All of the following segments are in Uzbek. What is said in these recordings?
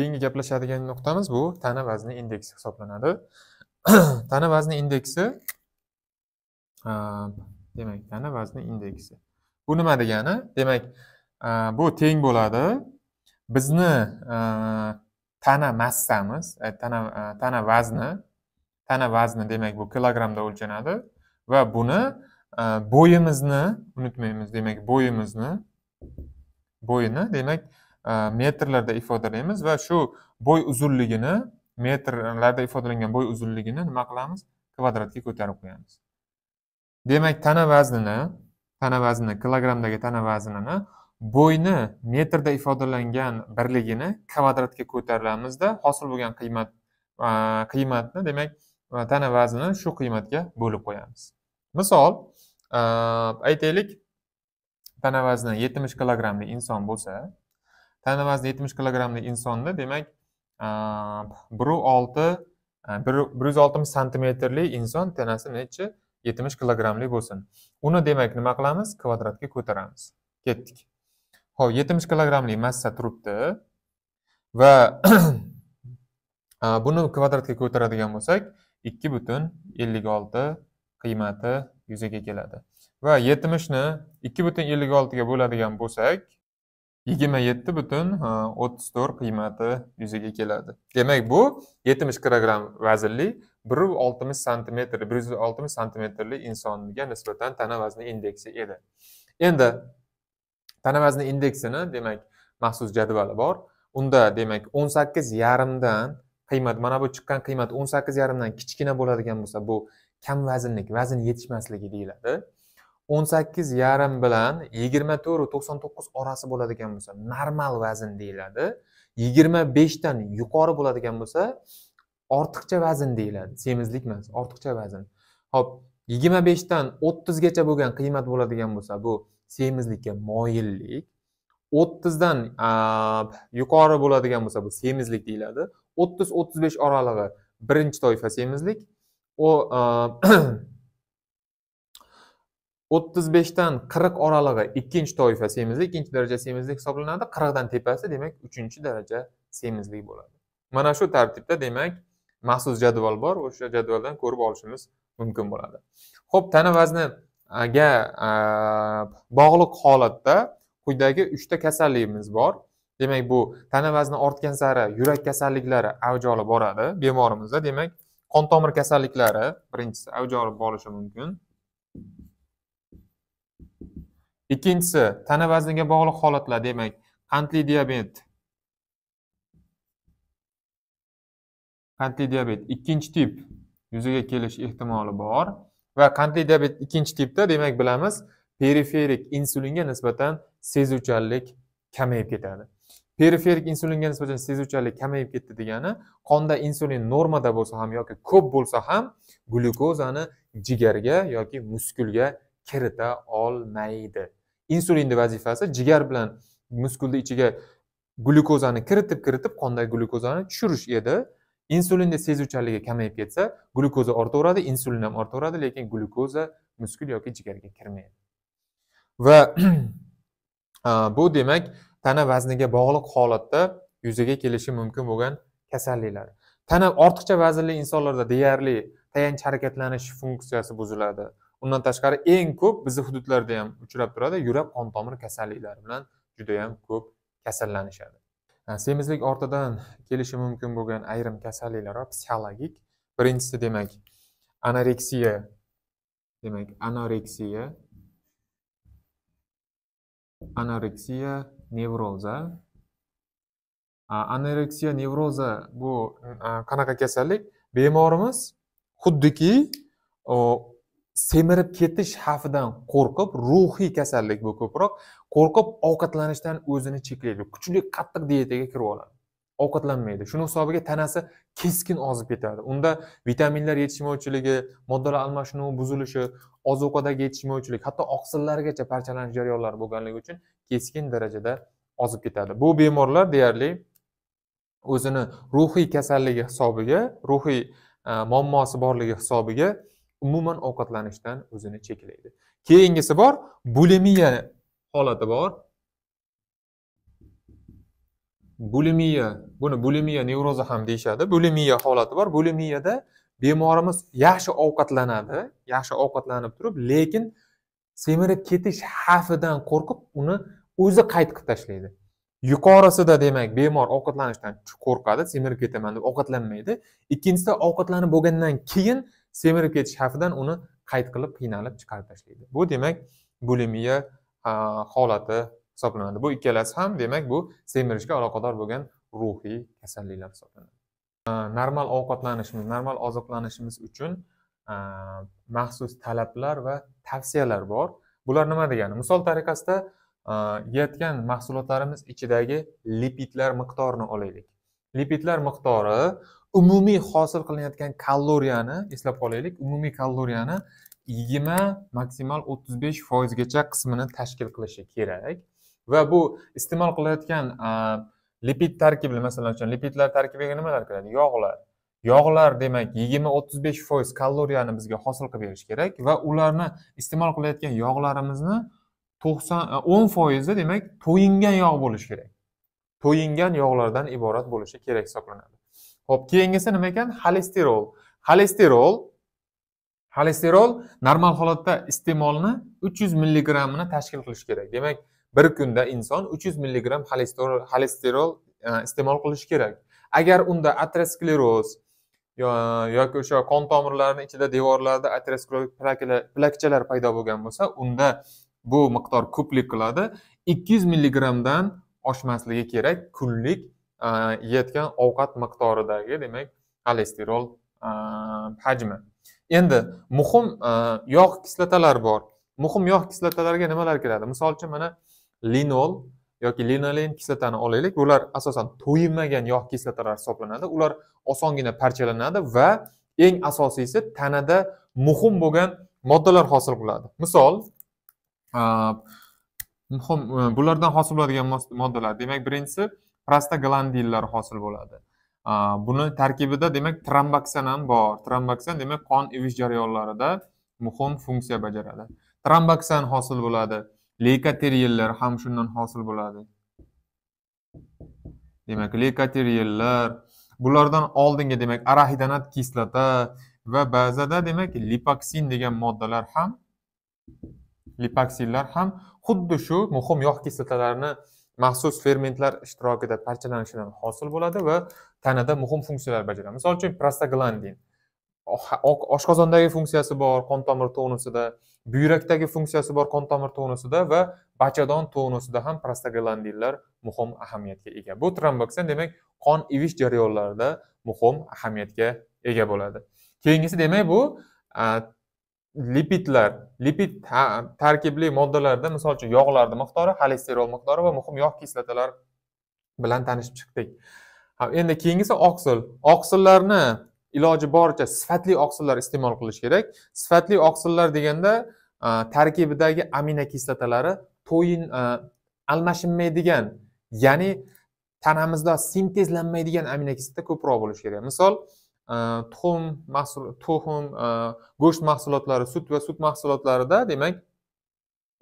keyingi gaplashadigan nuqtamiz bu tana vazni indeksi hisoblanadi tana vazni indeksi demak tana vazni indeksi bu nima degani demak bu teng bo'ladi bizni tana massamiz tana tana vazni tana vazni demak bu kilogrammda o'lchanadi va buni bo'yimizni unutmaymiz demak bo'yimizni bo'yini demak E, metrlarda ifodalaymiz va shu bo'y uzunligini metrlarda ifodalangan bo'y uzunligini nima qilamiz kvadratga ko'tarib qo'yamiz demak tana vaznini tana vazni kilogrammdagi tana vaznini bo'yni metrda ifodalangan birligini kvadratga ko'tarilamizda hosil bo'lgan qiymat e, qiymatni demak e, tana vaznini shu qiymatga bo'lib qo'yamiz misol aytaylik tana vazni yetmish kilogrammli inson bo'lsa tana vazni yetmish kilogrammli insonni demak bir olti bir yuz oltmish santimetrli inson tanasi nechi yetmish kilogrammli bo'lsin uni demak nima qilamiz kvadratga ko'taramiz ketdik ho'p yetmish kilogrammli massa turibdi va buni kvadratga ko'taradigan bo'lsak ikki butun ellik olti qiymati yuzaga keladi va yetmishni ikki butun ellik oltiga bo'ladigan bo'lsak yigirma yetti butun e, o'ttiz to'rt qiymati yuzaga keladi demak bu yetmish kilogramm vaznli bir yuz oltmish santimetr bir yuz oltmish santimetrli insonga nisbatan tana vazni indeksi edi endi tana vazni indeksini demak maxsus jadvali bor unda demak o'n sakkiz yarimdan qiymat mana bu chiqqan qiymat o'n sakkiz yarimdan kichkina bo'ladigan bo'lsa bu kam vaznlik vazn yetishmasligi deyiladi o'n sakkiz yarim bilan yigirma to'rt to'qson to'qqiz orasi bo'ladigan bo'lsa normal vazn deyiladi yigirma beshdan yuqori bo'ladigan bo'lsa ortiqcha vazn deyiladi semizlik emas ortiqcha vazn ho'p yigirma beshdan o'ttizgacha bo'lgan qiymat bo'ladigan bo'lsa bu semizlikka moyillik o'ttizdan yuqori bo'ladigan bo'lsa bu semizlik deyiladi o'ttiz o'ttiz besh oralig'i birinchi toifa semizlik o'ttiz beshdan qirq oralig'i ikkinchi toifa semizlik ikkinchi daraja semizlik hisoblanadi qirqdan tepasi demak uchinchi daraja semizlik bo'ladi mana shu tartibda demak maxsus jadval bor o'sha jadvaldan ko'rib olishimiz mumkin bo'ladi ho'p tana vazniga bog'liq holatda quyidagi uchta kasalligimiz bor demak bu tana vazni ortgan sari yurak kasalliklari avj olib boradi bemorimizda demak qon tomir kasalliklari birinchisi avj olib borishi mumkin ikkinchisi tana vazniga bog'liq holatlar demak qandli diabet qandli diabet ikkinchi tip yuzaga kelish ehtimoli bor va qandli diabet ikkinchi tipda demak bilamiz periferik insulinga nisbatan sezuvchanlik kamayib ketadi periferik insulinga nisbatan sezuvchanlik kamayib ketdi degani qonda insulin normada bo'lsa ham yoki ko'p bo'lsa ham glyukozani jigarga yoki muskulga kirita olmaydi insulinni vazifasi jigar bilan muskulni ichiga glyukozani kiritib kiritib qondagi glyukozani tushirish edi insulinni sezuvchanligi kamayib ketsa glyukoza ortaveradi insulin ham ortaveradi lekin glyukoza muskul yoki jigarga kirmaydi va bu demak tana vazniga bog'liq holatda yuzaga kelishi mumkin bo'lgan kasalliklar tana ortiqcha vaznli insonlarda deyarli tayanch harakatlanish funksiyasi buziladi undan tashqari eng ko'p bizni hududlarda ham uchrab turadi yurak qon tomir kasalliklari bilan judayam ko'p kasallanishadi semizlik ortidan kelishi mumkin bo'lgan ayrim kasalliklar bor psixologik birinchisi demak anoreksiya demak anoreksiya anoreksiya nevroza anoreksiya nevroza bu qanaqa kasallik bemorimiz xuddiki semirib ketish xavfidan qo'rqib ruhiy kasallik bu ko'proq qo'rqib ovqatlanishdan o'zini cheklaydi kuchli qattiq dietaga kirib oladi ovqatlanmaydi shuni hisobiga tanasi keskin ozib ketadi unda vitaminlar yetishmovchiligi moddalar almashinuvi buzilishi oziq ovqatdagi yetishmovchilik hatto oqsillargacha parchalanish jarayonlari bo'lganligi uchun keskin darajada ozib ketadi bu bemorlar deyarli o'zini ruhiy kasalligi hisobiga ruhiy e, muammosi borligi hisobiga umuman ovqatlanishdan o'zini cheklaydi keyingisi bor bulimiya holati bor bulimiya buni bulimiya nevrozi ham deyishadi bulimiya holati bor bulimiyada bemorimiz yaxshi ovqatlanadi yaxshi ovqatlanib turib lekin semirib ketish xavfidan qo'rqib uni o'zi qayt qilib tashlaydi yuqorisida demak bemor ovqatlanishdan qo'rqadi semirib ketaman deb ovqatlanmaydi ikkinchisida ovqatlanib bo'lgandan keyin semirib ketish xavfidan uni qayd qilib qiynalib chiqarib tashlaydi bu demak bulimiya holati hisoblanadi bu ikkalasi ham demak bu semirishga aloqador bo'lgan ruhiy kasalliklar hisoblanadi normal ovqatlanishimiz normal oziqlanishimiz uchun maxsus talablar va tavsiyalar bor bular nima degani misol tariqasida yeyotgan mahsulotlarimiz ichidagi lipidlar miqdorini olaylik lipidlar miqdori umumiy hosil qilinayotgan kaloriyani eslab qolaylik umumiy kaloriyani yigirma maksimal o'ttiz besh foizgacha qismini tashkil qilishi kerak va bu iste'mol qilayotgan lipid tarkibi masalan uchun lipidlar tarkibiga nimalar kiradi yog'lar yog'lar demak yigirma o'ttiz besh foiz kaloriyani bizga hosil qilib berishi kerak va ularni iste'mol qilayotgan yog'larimizni to'qson o'n foizi demak to'yingan yog' bo'lishi kerak to'yingan yog'lardan iborat bo'lishi kerak hisoblanadi ho'p keyingisi nima ekan xolesterol xolesterol xolesterol normal holatda iste'molni uch yuz milligrammini tashkil qilishi kerak demak bir kunda inson uch yuz milligramm xolesterol xolesterol e, iste'mol qilishi kerak agar unda atroskleroz yoki o'sha qon tomirlarini ichida devorlarda ateroskleroz plakchalar paydo bo'lgan bo'lsa unda bu miqdor ko'plik qiladi ikki yuz milligrammdan oshmasligi kerak kunlik yetgan ovqat miqdoridagi demak xolesterol hajmi endi muhim yog' kislotalar bor muhim yog' kislotalariga nimalar kiradi misol uchun mana linol yoki linolen kislotani olaylik bular asosan to'yinmagan yog' kislotalari hisoblanadi ular osongina parchalanadi va eng asosiysi tanada muhim bo'lgan moddalar hosil qiladi misol muhim e, bulardan hosil bo'ladigan moddalar demak birinchisi prostaglandinlar hosil bo'ladi buni tarkibida demak tromboksan ham bor tromboksan demak qon ivish jarayonlarida muhim funksiya bajaradi tromboksan hosil bo'ladi lekoteriyellar ham shundan hosil bo'ladi demak lekoteriyellar bulardan oldingi demak araxidanat kislota va ba'zida demak lipoksin degan moddalar ham lipoksinlar ham xuddi shu muhim yog' kislotalarni maxsus fermentlar ishtirokida parchalanishidan hosil bo'ladi va tanada muhim funksiyalar bajaradi misol uchun prostaglandin oshqozondagi funksiyasi bor qon tomir tonusida buyrakdagi funksiyasi bor qon tomir tonusida va bachadon tonusida ham prostaglandinlar muhim ahamiyatga ega bu tromboksin demak qon ivish jarayonlarida muhim ahamiyatga ega bo'ladi keyingisi demak bu lipidlar lipid tarkibli moddalarda misol uchun yog'larni miqdori xolesterol miqdori va muhim yog' kislotalari bilan tanishib chiqdik endi keyingisi oqsil oqsillarni iloji boricha sifatli oqsillar iste'mol qilish kerak sifatli oqsillar deganda tarkibidagi amino kislotalari to'yin almashinmaydigan ya'ni tanamizda sintezlanmaydigan amino kislota ko'proq bo'lishi kerak misol Э, tuxum mahsul tuxum э, go'sht mahsulotlari sut va sut mahsulotlarida demak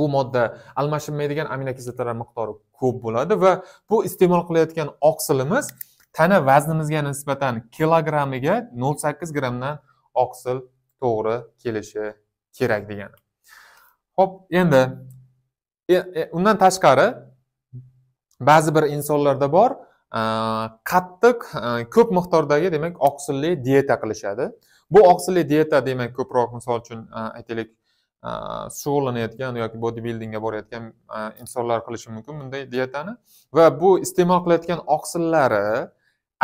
bu modda almashinmaydigan aminokislotalar miqdori ko'p bo'ladi va bu iste'mol qilayotgan oqsilimiz tana vaznimizga nisbatan kilogrammiga nol sakkiz grammdan oqsil to'g'ri kelishi kerak degani ho'p endi e, e, undan tashqari ba'zi bir insonlarda bor Э, qattiq э, ko'p miqdordagi demak oqsilli dieta qilishadi bu oqsilli dieta demak ko'proq misol uchun e, aytaylik e, shug'ullanayotgan yoki bildingga borayotgan e, insonlar qilishi mumkin bunday dietani va bu iste'mol qilayotgan oqsillari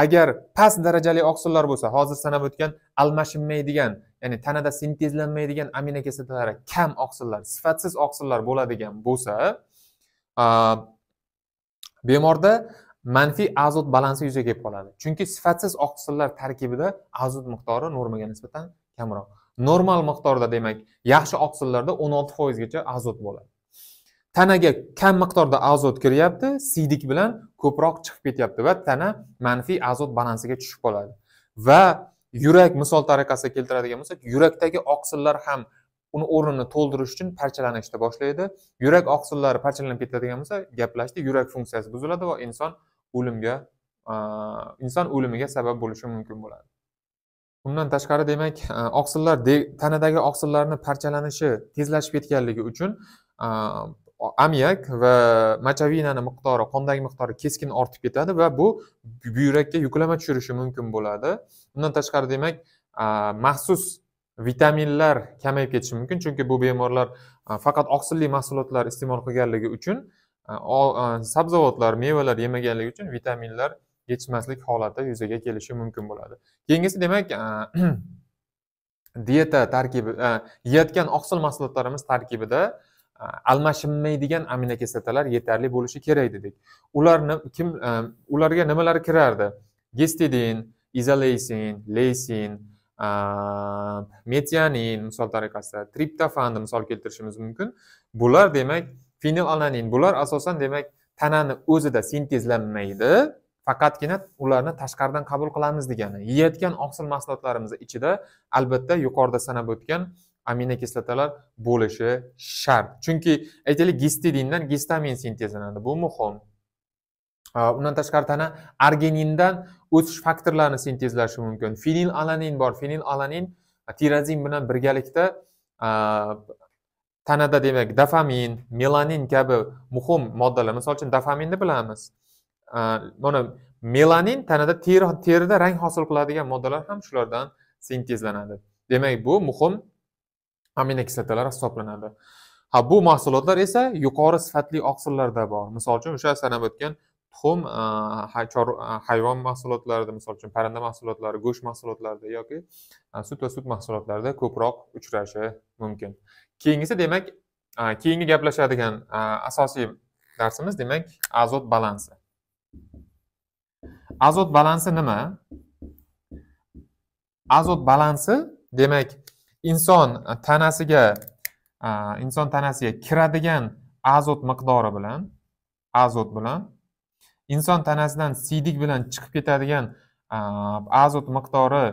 agar past darajali oqsillar bo'lsa hozir sanab o'tgan almashinmaydigan ya'ni tanada sintezlanmaydigan amino kislotalari kam oqsillar sifatsiz oqsillar bo'ladigan bo'lsa bemorda manfiy azot balansi yuzaga kelib qoladi chunki sifatsiz oqsillar tarkibida azot miqdori normaga nisbatan kamroq normal miqdorda demak yaxshi oqsillarda o'n olti foizgacha azot bo'ladi tanaga kam miqdorda azot kiryapti siydik bilan ko'proq chiqib ketyapti va tana manfiy azot balansiga tushib qoladi va yurak misol tariqasida keltiradigan bo'lsak yurakdagi oqsillar ham uni o'rnini to'ldirish uchun parchalanishni boshlaydi yurak oqsillari parchalanib ketadigan bo'lsa gaplashdik yurak funksiyasi buziladi va inson o'limga inson o'limiga sabab bo'lishi mumkin bo'ladi undan tashqari demak oqsillar tanadagi oqsillarni parchalanishi tezlashib ketganligi uchun ammiak va machavinani miqdori qondagi miqdori keskin ortib ketadi va bu buyrakka yuklama tushirishi mumkin bo'ladi undan tashqari demak maxsus vitaminlar kamayib ketishi mumkin chunki bu bemorlar faqat oqsilli mahsulotlar iste'mol qilganligi uchun sabzavotlar э, mevalar э, yemaganligi uchun vitaminlar yetishmaslik holati yuzaga kelishi mumkin bo'ladi keyingisi demak э, dieta tarkibi yeyotgan oqsil mahsulotlarimiz tarkibida almashilmaydigan aminokislotalar yetarli bo'lishi kerak dedik ularni kim ularga nimalar kirardi gistidin izoleysin leysin metianin misol tariqasida triptofanni misol keltirishimiz mumkin bular demak fenilalanin bular asosan demak tanani o'zida sintezlanmaydi faqatgina ularni tashqaridan qabul qilamiz degani yeyayotgan oqsil mahsulotlarimiz ichida albatta yuqorida sanab o'tgan aminokislotalar bo'lishi shart chunki aytaylik gistidindan gistamin sintezlanadi bu muhim undan tashqari tana argenindan o'sish faktorlarini sintezlashi mumkin fenil alanin bor fenil alanin tirazin bilan birgalikda tanada demak dofamin melanin kabi muhim moddalar misol uchun dofaminni bilamiz mana melanin tanada teri terida rang hosil qiladigan moddalar ham shulardan sintezlanadi demak bu muhim amino kislotalar hisoblanadi ha bu mahsulotlar esa yuqori sifatli oqsillarda bor misol uchun o'sha sanab o'tgan tuxum hayvon mahsulotlarida misol uchun parranda mahsulotlari go'sht mahsulotlarida yoki sut va sut mahsulotlarida ko'proq uchrashi mumkin keyingisi demak keyingi gaplashadigan asosiy darsimiz demak azot balansi azot balansi nima azot balansi demak inson tanasiga inson tanasiga kiradigan azot miqdori bilan azot bilan inson tanasidan siydik bilan chiqib ketadigan azot miqdori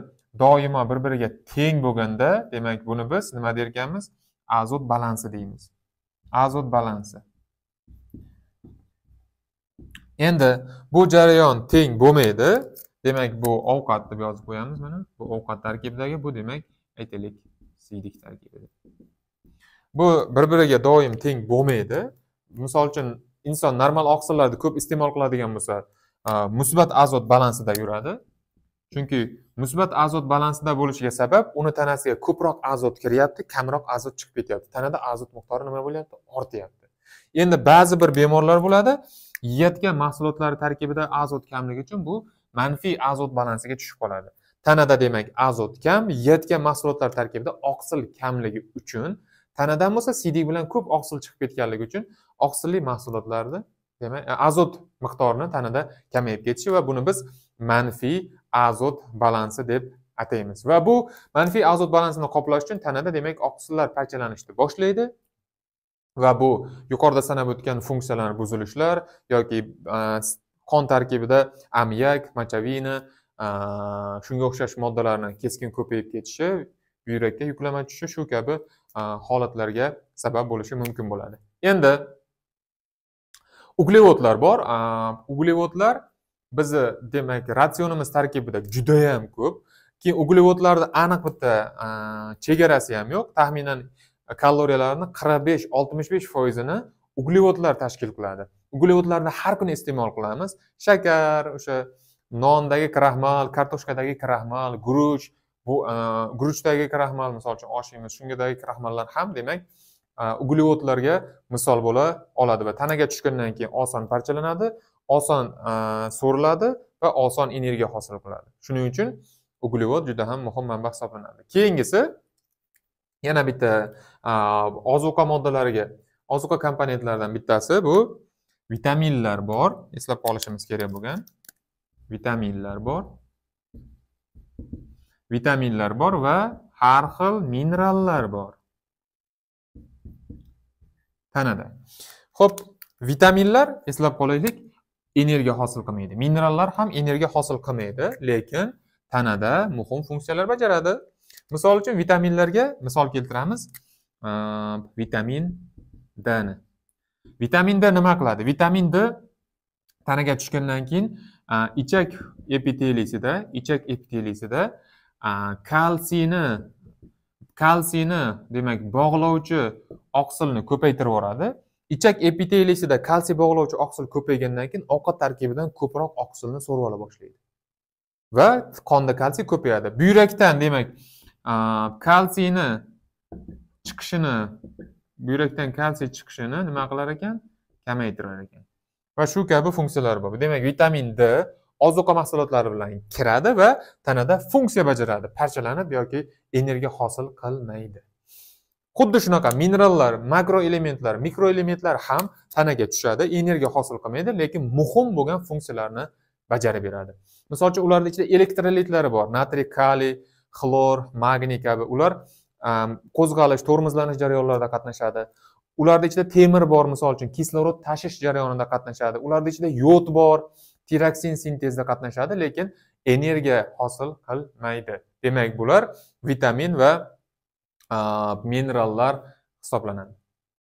doimo bir biriga teng bo'lganda demak buni biz nima derkanmiz azot balansi deymiz azot balansi endi bu jarayon teng bo'lmaydi demak bu ovqat deb yozib qo'yamiz mana bu ovqat tarkibidagi bu demak aytaylik siydik tarkibida bu bir biriga doim teng bo'lmaydi misol uchun inson normal oqsillarni ko'p iste'mol qiladigan bo'lsa musbat azot balansida yuradi chunki musbat azot balansida bo'lishiga sabab uni tanasiga ko'proq azot kiryapti kamroq azot chiqib ketyapti tanada azot miqdori nima bo'lyapti ortyapti endi ba'zi bir bemorlar bo'ladi yeyotgan mahsulotlari tarkibida azot kamligi uchun bu manfiy azot balansiga tushib qoladi tanada demak azot kam yeyotgan mahsulotlar tarkibida oqsil kamligi uchun tanadan bo'lsa siydik bilan ko'p oqsil chiqib ketganligi uchun oqsilli mahsulotlarni demak e, azot miqdorini tanada kamayib ketishi va buni biz manfiy azot balansi deb ataymiz va bu manfiy azot balansini qoplash uchun tanada demak oqsillar parchalanishni boshlaydi va bu yuqorida sanab o'tgan funksiyalar buzilishlar yoki qon tarkibida ammiak machavina shunga o'xshash moddalarni keskin ko'payib ketishi buyrakka yuklama tushishi shu kabi holatlarga sabab bo'lishi mumkin bo'ladi endi uglevodlar bor uglevodlar bizni demak ratsionimiz tarkibida judayam ko'p keyin uglevodlarni aniq bitta chegarasi ham yo'q taxminan kaloriyalarni qirq besh oltmish besh foizini uglevodlar tashkil qiladi uglevodlarni har kuni iste'mol qilamiz shakar o'sha nondagi kraxmal kartoshkadagi kraxmal guruch bu guruchdagi kraxmal misol uchun oshimiz shungadagi kraxmallar ham demak uglevodlarga misol bo'la oladi va tanaga tushgandan keyin oson parchalanadi oson so'riladi va oson energiya hosil qiladi shuning uchun uglevod juda ham muhim manba hisoblanadi keyingisi yana bitta ozuqa moddalariga ozuqa komponentlaridan bittasi bu vitaminlar bor eslab qolishimiz kerak bo'lgan vitaminlar bor vitaminlar bor va har xil minerallar bor tanada ho'p vitaminlar eslab qolaylik energiya hosil qilmaydi minerallar ham energiya hosil qilmaydi lekin tanada muhim funksiyalar bajaradi misol uchun vitaminlarga misol keltiramiz vitamin dni vitamin d nima qiladi vitamin d tanaga tushgandan keyin ichak epitelisida ichak epitelisida kalsiyni kalsiyni demak bog'lovchi oqsilni ko'paytirib yuboradi ichak epitelisida kalsiy bog'lovchi oqsil ko'paygandan keyin ovqat tarkibidan ko'proq oqsilni so'rib ola boshlaydi va qonda kalsiy ko'payadi buyrakdan demak kalsiyni chiqishini buyrakdan kalsiy chiqishini nima qilar ekan kamaytirar ekan va shu kabi funksiyalar bor demak vitamin d ozuqa mahsulotlari bilan kiradi va tanada funksiya bajaradi parchalanib yoki energiya hosil qilmaydi xuddi shunaqa minerallar makro elementlar mikro elementlar ham tanaga tushadi energiya hosil qilmaydi lekin muhim bo'lgan funksiyalarni bajarib beradi misol uchun ularni ichida elektrolitlari bor natriy kaliy xlor magniy kabi ular qo'zg'alish tormozlanish jarayonlarida qatnashadi ularni ichida temir bor misol uchun kislorod tashish jarayonida qatnashadi ularni ichida yod bor tiroksin sintezida qatnashadi lekin energiya hosil qilmaydi demak bular vitamin va minerallar минераллар